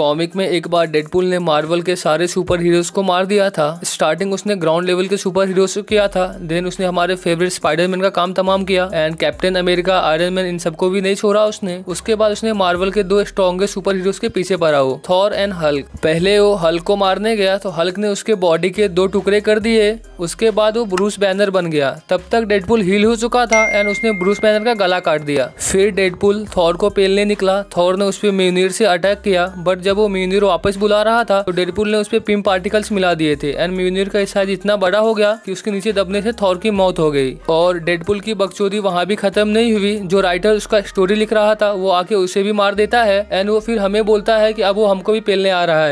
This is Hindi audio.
कॉमिक में एक बार डेडपुल ने मार्वल के सारे सुपर हीरोज को मार दिया था स्टार्टिंग उसने ग्राउंड लेवल के सुपर हीरोज को किया था देन उसने हमारे फेवरेट स्पाइडरमैन का काम तमाम किया and Captain America Iron Man इन सबको भी नहीं छोड़ा उसने उसके बाद उसने मार्वल के दो स्ट्रॉन्गेस्ट सुपर हीरोज के पीछे पड़ा हो थॉर एंड हल्क पहले वो हल्क को मारने गया तो हल्क ने उसके बॉडी के दो टुकड़े कर दिए उसके बाद वो ब्रूस बैनर बन गया तब तक डेडपुल हील हो चुका था एंड उसने ब्रूस बैनर का गला काट दिया फिर डेडपुल थॉर को पेलने निकला थॉर ने उस पर म्यूनिर से अटैक किया बट जब वो म्यूनिर वापस बुला रहा था तो डेडपुल ने उस पर पिम पार्टिकल्स मिला दिए थे एंड म्यूनिर का साइज इतना बड़ा हो गया कि उसके नीचे दबने से थौर की मौत हो गई और डेडपुल की बकचोदी वहां भी खत्म नहीं हुई जो राइटर उसका स्टोरी लिख रहा था वो आके उसे भी मार देता है एंड वो फिर हमें बोलता है कि अब वो हमको भी पेलने आ रहा है